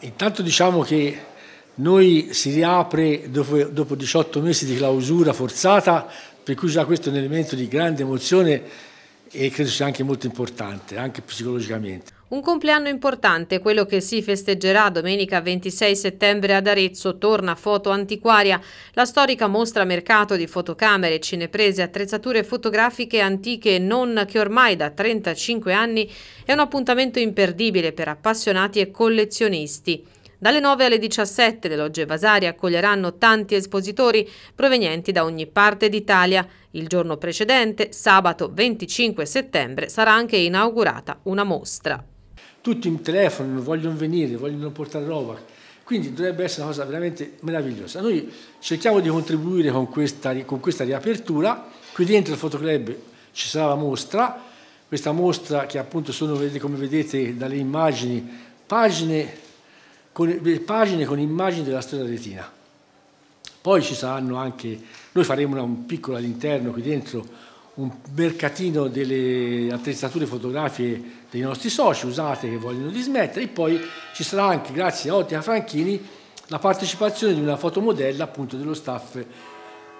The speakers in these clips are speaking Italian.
intanto diciamo che noi si riapre dopo, dopo 18 mesi di clausura forzata, per cui già questo è un elemento di grande emozione e credo sia anche molto importante, anche psicologicamente. Un compleanno importante, quello che si festeggerà domenica 26 settembre ad Arezzo, torna Foto Antiquaria, la storica mostra mercato di fotocamere, cineprese, attrezzature fotografiche antiche e non che ormai da 35 anni è un appuntamento imperdibile per appassionati e collezionisti. Dalle 9 alle 17 le logge Vasari accoglieranno tanti espositori provenienti da ogni parte d'Italia. Il giorno precedente, sabato 25 settembre, sarà anche inaugurata una mostra tutti mi telefonano, vogliono venire, vogliono portare roba. Quindi dovrebbe essere una cosa veramente meravigliosa. Noi cerchiamo di contribuire con questa, con questa riapertura, qui dentro il fotoclub ci sarà la mostra, questa mostra che appunto sono, come vedete dalle immagini, pagine con, pagine con immagini della storia retina. Poi ci saranno anche, noi faremo un piccolo all'interno qui dentro un mercatino delle attrezzature fotografiche dei nostri soci usate che vogliono dismettere e poi ci sarà anche, grazie a Ottica Franchini, la partecipazione di una fotomodella appunto dello staff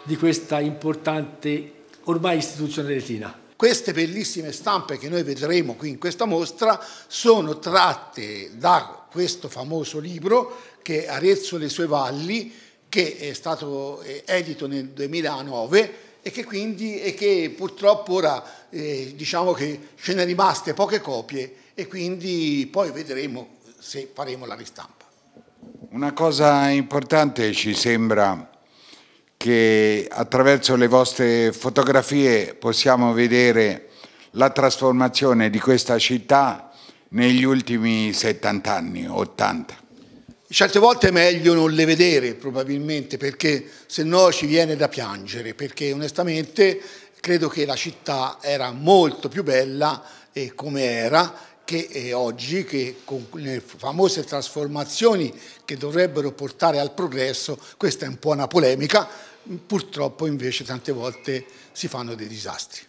di questa importante ormai istituzione retina. Queste bellissime stampe che noi vedremo qui in questa mostra sono tratte da questo famoso libro che è Arezzo e le sue valli che è stato eh, edito nel 2009 e che, quindi, e che purtroppo ora eh, diciamo che ce ne rimaste poche copie e quindi poi vedremo se faremo la ristampa. Una cosa importante ci sembra che attraverso le vostre fotografie possiamo vedere la trasformazione di questa città negli ultimi 70 anni, 80. Certe volte è meglio non le vedere probabilmente perché se no ci viene da piangere, perché onestamente credo che la città era molto più bella eh, come era che eh, oggi, che con le famose trasformazioni che dovrebbero portare al progresso, questa è un po' una polemica, purtroppo invece tante volte si fanno dei disastri.